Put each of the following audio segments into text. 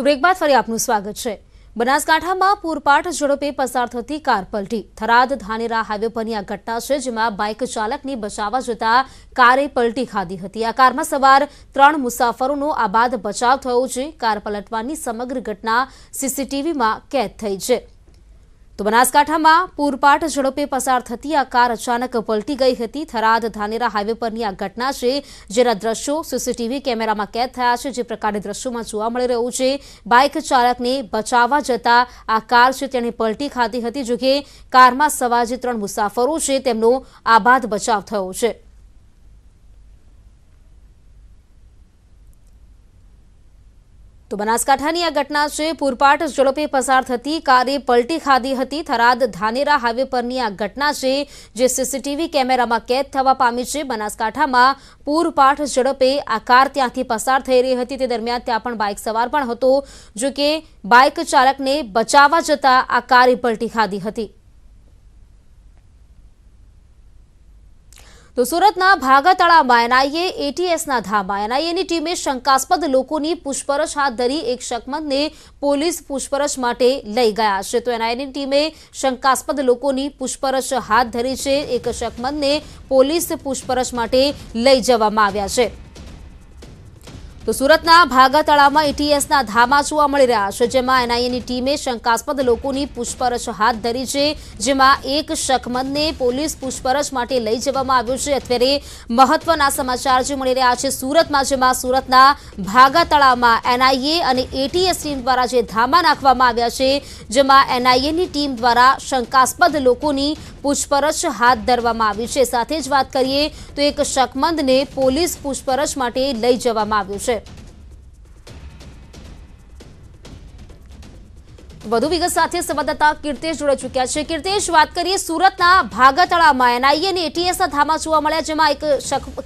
તો બ્રેક બાદ ફરી આપનું સ્વાગત છે બનાસકાંઠામાં પૂરપાટ ઝડપે પસાર થતી કાર પલટી થરાદ ધાનેરા હાઈવે પરની આ ઘટના છે જેમાં બાઇક ચાલકને બચાવવા જતા કારે પલટી ખાધી હતી આ કારમાં સવાર ત્રણ મુસાફરોનો આ બાદ બચાવ થયો છે કાર પલટવાની સમગ્ર ઘટના સીસીટીવીમાં કેદ થઈ છે તો બનાસકાંઠામાં પૂરપાટ ઝડપે પસાર થતી આ કાર અચાનક પલટી ગઈ હતી થરાદ ધાનેરા હાઇવે પરની આ ઘટના છે જેના દ્રશ્યો સીસીટીવી કેમેરામાં કેદ થયા છે જે પ્રકારની દ્રશ્યોમાં જોવા મળી રહ્યું છે બાઇક ચાલકને બચાવવા જતા આ કાર છે તેણે પલટી ખાધી હતી જો કે કારમાં સવાર જે ત્રણ મુસાફરો છે તેમનો આબાદ બચાવ થયો છે તો બનાસકાંઠાની આ ઘટના છે પૂરપાટ ઝડપે પસાર થતી કારે પલટી ખાધી હતી થરાદ ધાનેરા હાઈવે પરની આ ઘટના છે જે સીસીટીવી કેમેરામાં કેદ થવા પામી છે બનાસકાંઠામાં પૂરપાટ ઝડપે આ કાર ત્યાંથી પસાર થઈ રહી હતી તે દરમિયાન ત્યાં પણ બાઇક સવાર પણ હતો જો કે બાઇક ચાલકને બચાવવા જતાં આ કારે પલટી ખાધી હતી તો સુરતના ભાગા તળાવમાં એનઆઈએ એટીએસના ધામમાં એનઆઈએની ટીમે શંકાસ્પદ લોકોની પૂછપરછ હાથ ધરી એક શકમંદને પોલીસ પૂછપરછ માટે લઈ ગયા છે તો એનઆઈએની ટીમે શંકાસ્પદ લોકોની પૂછપરછ હાથ ધરી છે એક શકમંદને પોલીસ પૂછપરછ માટે લઈ જવામાં આવ્યા છે તો સુરતના ભાગા તળાવમાં એટીએસના e ધામા જોવા મળી રહ્યા છે જેમાં એનઆઈએની ટીમે શંકાસ્પદ લોકોની પૂછપરછ હાથ ધરી છે જેમાં એક શખમંદને પોલીસ પૂછપરછ માટે લઈ જવામાં આવ્યો છે અત્યારે મહત્વના સમાચાર જે મળી રહ્યા છે સુરતમાં જેમાં સુરતના ભાગા તળાવમાં એનઆઈએ અને એટીએસ ટીમ દ્વારા જે ધામા નાખવામાં આવ્યા છે જેમાં એનઆઈએની ટીમ દ્વારા શંકાસ્પદ લોકોની પૂછપરછ હાથ ધરવામાં આવી છે સાથે જ વાત કરીએ તો એક શખમંદને પોલીસ પૂછપરછ માટે લઈ જવામાં આવ્યું છે વધુ વિગત સાથે સંવાદદાતા કીર્તેશ જોડે ચૂક્યા છે કીર્તેશ વાત કરીએ સુરતના ભાગતળામાં એનઆઈએ અને એટીએસના ધામા જોવા મળ્યા જેમાં એક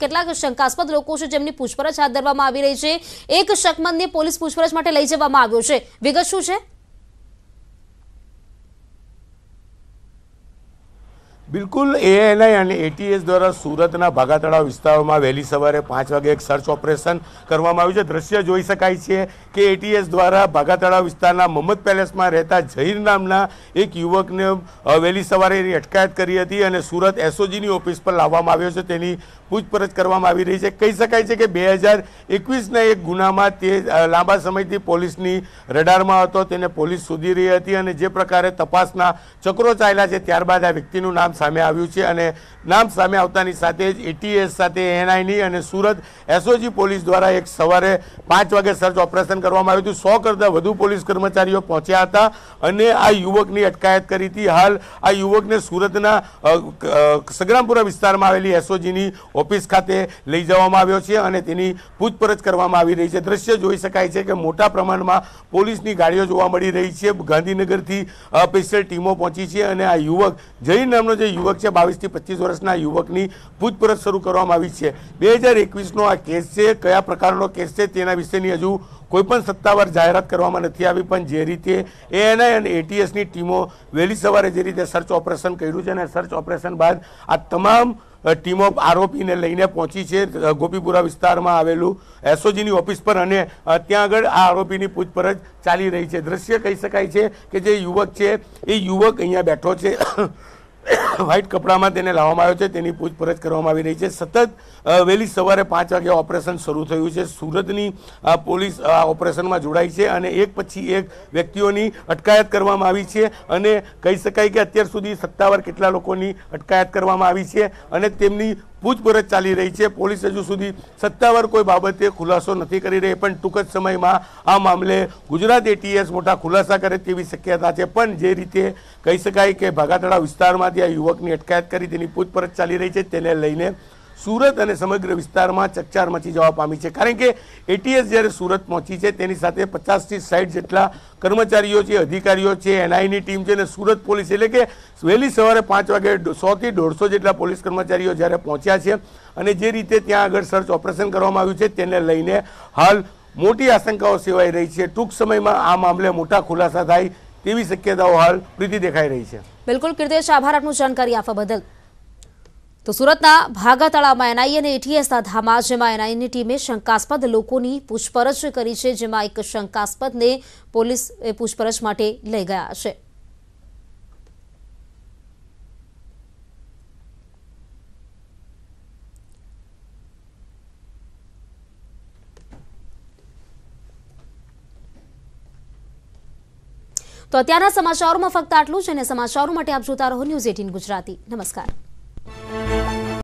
કેટલાક શંકાસ્પદ લોકો છે જેમની પૂછપરછ હાથ ધરવામાં આવી રહી છે એક શકમંદને પોલીસ પૂછપરછ માટે લઈ જવામાં આવ્યો છે વિગત શું છે બિલકુલ એએનઆઈ અને એટીએસ દ્વારા સુરતના ભાગાતળા વિસ્તારોમાં વહેલી સવારે પાંચ વાગે એક સર્ચ ઓપરેશન કરવામાં આવ્યું છે દ્રશ્ય જોઈ શકાય છે કે એટીએસ દ્વારા ભાગાતળા વિસ્તારના મહમ્મદ પેલેસમાં રહેતા જહીર નામના એક યુવકને વહેલી સવારે એની અટકાયત કરી હતી અને સુરત એસઓજીની ઓફિસ પર લાવવામાં આવ્યો છે તેની પૂછપરછ કરવામાં આવી રહી છે કહી શકાય છે કે બે હજાર એકવીસના એક ગુનામાં તે લાંબા સમયથી પોલીસની રડારમાં હતો તેને પોલીસ શોધી રહી હતી અને જે પ્રકારે તપાસના ચક્રો ચાલ્યા છે ત્યારબાદ આ વ્યક્તિનું નામ સામે આવ્યું છે અને નામ સામે આવતાની સાથે જ એટીએસ સાથે એનઆઈની અને સુરત એસઓજી પોલીસ દ્વારા એક સવારે પાંચ વાગે સર્ચ ઓપરેશન કરવામાં આવ્યું હતું સો કરતાં વધુ પોલીસ કર્મચારીઓ પહોંચ્યા હતા અને આ યુવકની અટકાયત કરી હતી હાલ આ યુવકને સુરતના સંગ્રામપુરા વિસ્તારમાં આવેલી એસઓજીની ઓફિસ ખાતે લઈ જવામાં આવ્યો છે અને તેની પૂછપરછ કરવામાં આવી રહી છે દ્રશ્ય જોઈ શકાય છે કે મોટા પ્રમાણમાં પોલીસની ગાડીઓ જોવા મળી રહી છે ગાંધીનગરથી સ્પેશિયલ ટીમો પહોંચી છે અને આ યુવક જૈન નામનો જે યુવક છે બાવીસથી પચીસ વર્ષના યુવકની પૂછપરછ શરૂ કરવામાં આવી છે બે હજાર એકવીસનો આ કેસ છે કયા પ્રકારનો કેસ છે તેના વિશેની હજુ કોઈપણ સત્તાવાર જાહેરાત કરવામાં નથી આવી પણ જે રીતે એએનઆઈ અને એટીએસની ટીમો વહેલી સવારે જે રીતે સર્ચ ઓપરેશન કર્યું છે અને સર્ચ ઓપરેશન બાદ આ તમામ ટીમો આરોપીને લઈને પહોંચી છે ગોપીપુરા વિસ્તારમાં આવેલું એસઓજીની ઓફિસ પર અને ત્યાં આગળ આ આરોપીની પૂછપરછ ચાલી રહી છે દ્રશ્ય કહી શકાય છે કે જે યુવક છે એ યુવક અહીંયા બેઠો છે વ્હાઇટ કપડામાં તેને લાવવામાં આવ્યો છે તેની પૂછપરછ કરવામાં આવી રહી છે સતત વહેલી સવારે પાંચ વાગે ઓપરેશન શરૂ થયું છે સુરતની પોલીસ આ ઓપરેશનમાં જોડાઈ છે અને એક પછી એક વ્યક્તિઓની અટકાયત કરવામાં આવી છે અને કહી શકાય કે અત્યાર સુધી સત્તાવાર કેટલા લોકોની અટકાયત કરવામાં આવી છે અને તેમની પૂછપરછ ચાલી રહી છે પોલીસ હજુ સુધી સત્તાવાર કોઈ બાબતે ખુલાસો નથી કરી રહી પણ ટૂંક જ સમયમાં આ મામલે ગુજરાત એટીએસ મોટા ખુલાસા કરે તેવી શક્યતા છે પણ જે રીતે કહી શકાય કે ભાગાતળા વિસ્તારમાંથી આ યુવકની અટકાયત કરી તેની પૂછપરછ ચાલી રહી છે તેને લઈને સુરત અને સમગ્ર વિસ્તારમાં ચકચાર મચી જવા પામી છે કારણ કે એટીએસ જ્યારે સુરત પહોંચી છે તેની સાથે પચાસથી સાઠ જેટલા કર્મચારીઓ છે અધિકારીઓ છે એનઆઈની ટીમ છે અને સુરત પોલીસ એટલે કે વહેલી સવારે પાંચ વાગે સોથી દોઢસો જેટલા પોલીસ કર્મચારીઓ જ્યારે પહોંચ્યા છે અને જે રીતે ત્યાં આગળ સર્ચ ઓપરેશન કરવામાં આવ્યું છે તેને લઈને હાલ મોટી આશંકાઓ સેવાઈ રહી છે ટૂંક સમયમાં આ મામલે મોટા ખુલાસા થાય તેવી શક્યતાઓ હાલ પ્રીતિ દેખાઈ રહી છે બિલકુલ કીર્તેશ આભાર આપનું જાણકારી આપવા બદલ તો સુરતના ભાગા તળાવમાં એનઆઈ એટીએસના ધામા જેમાં એનઆઈની ટીમે શંકાસ્પદ લોકોની પૂછપરછ કરી છે જેમાં એક શંકાસ્પદને પોલીસ પૂછપરછ માટે લઈ ગયા છે તો અત્યારના સમાચારોમાં ફક્ત આટલું છે અને સમાચારો માટે આપ જોતા રહો ન્યૂઝ એટીન ગુજરાતી નમસ્કાર